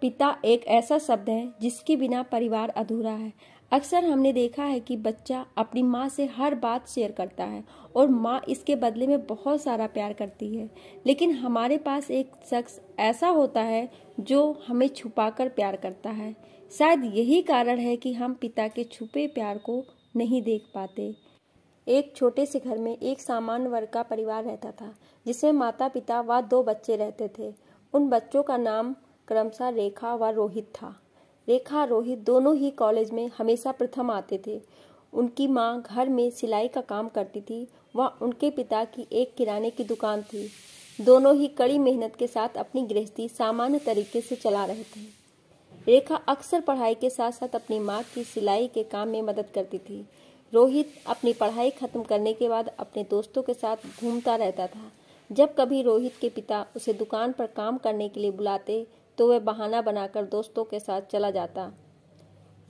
पिता एक ऐसा शब्द है जिसके बिना परिवार अधूरा है अक्सर हमने देखा है कि बच्चा अपनी माँ से हर बात शेयर करता है और माँ इसके बदले में बहुत सारा प्यार करती है लेकिन हमारे पास एक शख्स ऐसा होता है जो हमें छुपाकर प्यार करता है शायद यही कारण है कि हम पिता के छुपे प्यार को नहीं देख पाते एक छोटे से घर में एक सामान्य वर्ग का परिवार रहता था जिसमें माता पिता व दो बच्चे रहते थे उन बच्चों का नाम क्रमशः रेखा व रोहित था रेखा रोहित दोनों ही कॉलेज में हमेशा प्रथम आते थे उनकी माँ घर में सिलाई का काम करती थी व उनके पिता की एक किराने की दुकान थी दोनों ही कड़ी मेहनत के साथ अपनी गृहस्थी सामान्य तरीके से चला रहे थे रेखा अक्सर पढ़ाई के साथ साथ अपनी माँ की सिलाई के काम में मदद करती थी रोहित अपनी पढ़ाई खत्म करने के बाद अपने दोस्तों के साथ घूमता रहता था जब कभी रोहित के पिता उसे दुकान पर काम करने के लिए बुलाते तो वह बहाना बनाकर दोस्तों के साथ चला जाता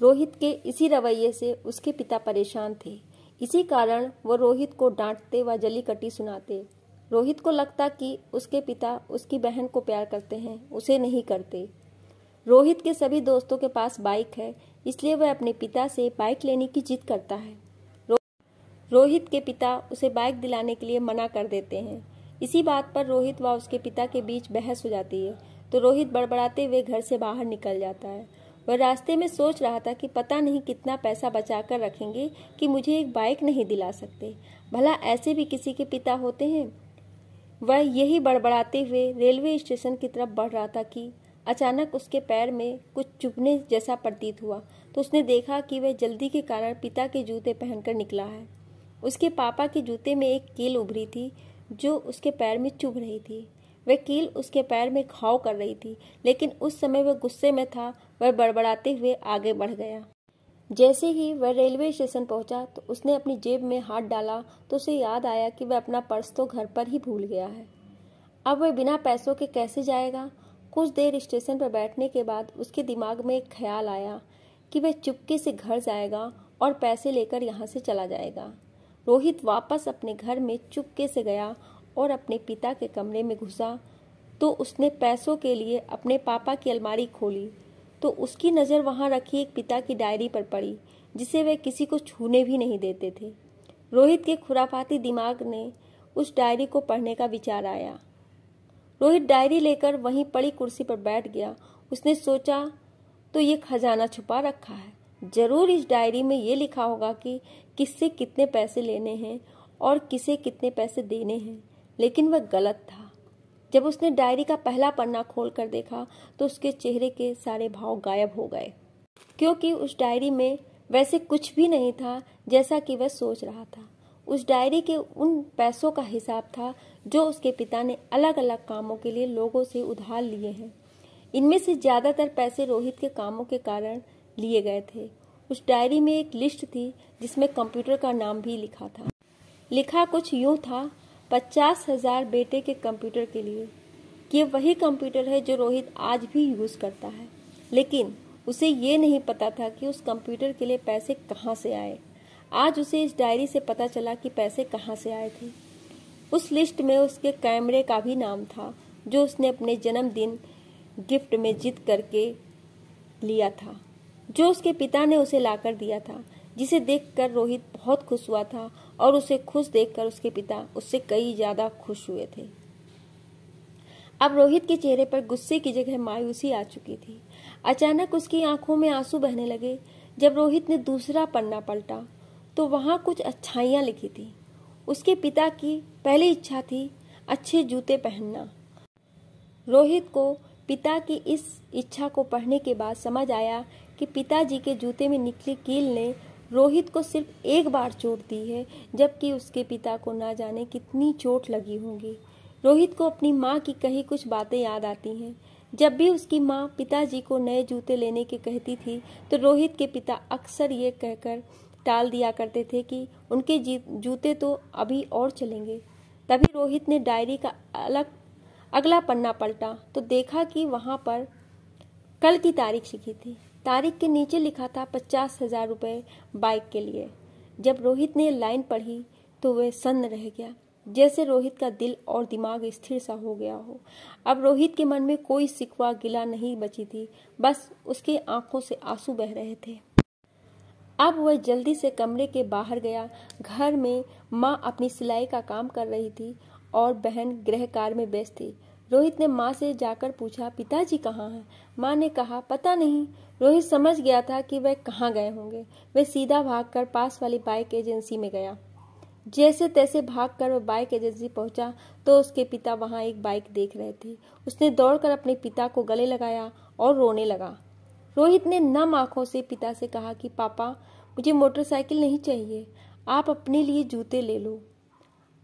रोहित के इसी रवैये से उसके पिता परेशान थे इसी कारण वो रोहित को डांटते व जली कटी सुनाते रोहित को लगता कि उसके पिता उसकी बहन को प्यार करते हैं उसे नहीं करते रोहित के सभी दोस्तों के पास बाइक है इसलिए वह अपने पिता से बाइक लेने की जिद करता है रो, रोहित के पिता उसे बाइक दिलाने के लिए मना कर देते हैं इसी बात पर रोहित व उसके पिता के बीच बहस हो जाती है तो रोहित बड़बड़ाते हुए घर से बाहर निकल जाता है वह रास्ते में सोच रहा था कि पता नहीं कितना पैसा बचा कर रखेंगे कि मुझे एक बाइक नहीं दिला सकते भला ऐसे भी किसी के पिता होते हैं वह यही बड़बड़ाते हुए रेलवे स्टेशन की तरफ बढ़ रहा था कि अचानक उसके पैर में कुछ चुभने जैसा प्रतीत हुआ तो उसने देखा कि वह जल्दी के कारण पिता के जूते पहनकर निकला है उसके पापा के जूते में एक कील उभरी थी जो उसके पैर में चुभ रही थी वह कील उसके पैर में घाव कर रही थी लेकिन उस समय वह गुस्से में था वह बड़बड़ाते हुए आगे बढ़ गया जैसे ही वह रेलवे स्टेशन पहुंचा तो उसने अपनी जेब में हाथ डाला तो उसे याद आया कि वह अपना पर्स तो घर पर ही भूल गया है अब वह बिना पैसों के कैसे जाएगा कुछ देर स्टेशन पर बैठने के बाद उसके दिमाग में एक ख्याल आया कि वह चुपके से घर जाएगा और पैसे लेकर यहाँ से चला जाएगा रोहित वापस अपने घर में चुपके से गया और अपने पिता के कमरे में घुसा तो उसने पैसों के लिए अपने पापा की अलमारी खोली तो उसकी नज़र वहाँ रखी एक पिता की डायरी पर पड़ी जिसे वे किसी को छूने भी नहीं देते थे रोहित के खुराफाती दिमाग ने उस डायरी को पढ़ने का विचार आया रोहित डायरी लेकर वहीं पड़ी कुर्सी पर बैठ गया उसने सोचा तो ये खजाना छुपा रखा है जरूर इस डायरी में ये लिखा होगा कि किससे कितने पैसे लेने हैं और किसे कितने पैसे देने हैं लेकिन वह गलत था जब उसने डायरी का पहला पन्ना खोलकर देखा तो उसके चेहरे के सारे भाव गायब हो गए क्योंकि उस डायरी में वैसे कुछ भी नहीं था जैसा कि वह सोच रहा था उस डायरी के उन पैसों का हिसाब था जो उसके पिता ने अलग अलग कामों के लिए लोगों से उधार लिए हैं इनमें से ज़्यादातर पैसे रोहित के कामों के कारण लिए गए थे उस डायरी में एक लिस्ट थी जिसमें कंप्यूटर का नाम भी लिखा था लिखा कुछ यूं था पचास हजार बेटे के कंप्यूटर के लिए ये वही कंप्यूटर है जो रोहित आज भी यूज करता है लेकिन उसे ये नहीं पता था कि उस कंप्यूटर के लिए पैसे कहाँ से आए आज उसे इस डायरी से पता चला कि पैसे कहाँ से आए थे उस लिस्ट में उसके कैमरे का भी नाम था जो उसने अपने जन्मदिन गिफ्ट में जीत करके लिया था जो उसके पिता ने उसे लाकर दिया था जिसे देखकर रोहित बहुत खुश हुआ था और उसे खुश देखकर उसके पिता उससे कई ज्यादा खुश हुए थे अब रोहित के चेहरे पर गुस्से की जगह मायूसी आ चुकी थी अचानक उसकी आंखों में आंसू बहने लगे जब रोहित ने दूसरा पन्ना पलटा तो वहां कुछ अच्छाइयां लिखी थी उसके पिता की पहली इच्छा थी अच्छे जूते पहनना रोहित को पिता की इस इच्छा को पढ़ने के बाद समझ आया कि पिताजी के जूते में निकली कील ने रोहित को सिर्फ एक बार चोट दी है जबकि उसके पिता को ना जाने कितनी चोट लगी होंगी रोहित को अपनी माँ की कही कुछ बातें याद आती हैं जब भी उसकी माँ पिताजी को नए जूते लेने के कहती थी तो रोहित के पिता अक्सर ये कहकर टाल दिया करते थे कि उनके जूते तो अभी और चलेंगे तभी रोहित ने डायरी का अलग अगला पन्ना पलटा तो देखा कि वहाँ पर कल की तारीख लिखी थी तारीख के नीचे लिखा था पचास हजार रुपये बाइक के लिए जब रोहित ने लाइन पढ़ी तो वह सन्न रह गया जैसे रोहित का दिल और दिमाग स्थिर सा हो गया हो अब रोहित के मन में कोई सिकवा गिला नहीं बची थी बस उसके आंखों से आंसू बह रहे थे अब वह जल्दी से कमरे के बाहर गया घर में माँ अपनी सिलाई का काम कर रही थी और बहन गृह कार्य में व्यस्त थी रोहित ने माँ से जाकर पूछा पिताजी कहाँ हैं माँ ने कहा पता नहीं रोहित समझ गया था कि वह कहाँ गए होंगे वह सीधा भागकर पास वाली बाइक एजेंसी में गया जैसे तैसे भागकर वह बाइक एजेंसी पहुंचा तो उसके पिता वहां एक बाइक देख रहे थे उसने दौड़कर अपने पिता को गले लगाया और रोने लगा रोहित ने नम आंखों से पिता से कहा कि पापा मुझे मोटरसाइकिल नहीं चाहिए आप अपने लिए जूते ले लो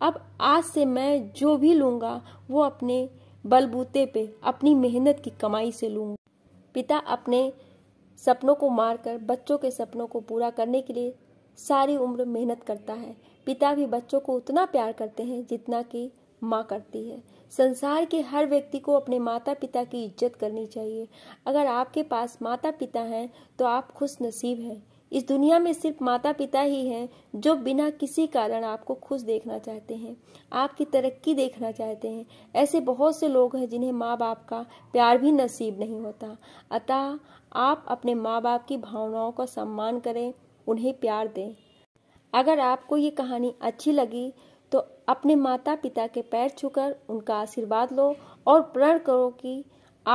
अब आज से मैं जो भी लूंगा वो अपने बलबूते पे अपनी मेहनत की कमाई से लूँगा पिता अपने सपनों को मारकर बच्चों के सपनों को पूरा करने के लिए सारी उम्र मेहनत करता है पिता भी बच्चों को उतना प्यार करते हैं जितना कि माँ करती है संसार के हर व्यक्ति को अपने माता पिता की इज्जत करनी चाहिए अगर आपके पास माता पिता हैं तो आप खुश नसीब हैं इस दुनिया में सिर्फ माता पिता ही हैं जो बिना किसी कारण आपको खुश देखना चाहते हैं आपकी तरक्की देखना चाहते हैं ऐसे बहुत से लोग हैं जिन्हें माँ बाप का प्यार भी नसीब नहीं होता अतः आप अपने माँ बाप की भावनाओं का सम्मान करें उन्हें प्यार दें अगर आपको ये कहानी अच्छी लगी तो अपने माता पिता के पैर छूकर उनका आशीर्वाद लो और प्रण करो कि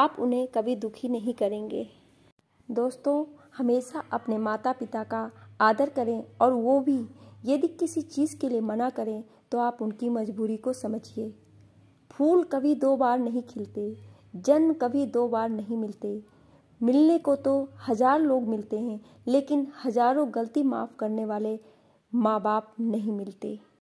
आप उन्हें कभी दुखी नहीं करेंगे दोस्तों हमेशा अपने माता पिता का आदर करें और वो भी यदि किसी चीज़ के लिए मना करें तो आप उनकी मजबूरी को समझिए फूल कभी दो बार नहीं खिलते जन्म कभी दो बार नहीं मिलते मिलने को तो हजार लोग मिलते हैं लेकिन हजारों गलती माफ़ करने वाले माँ बाप नहीं मिलते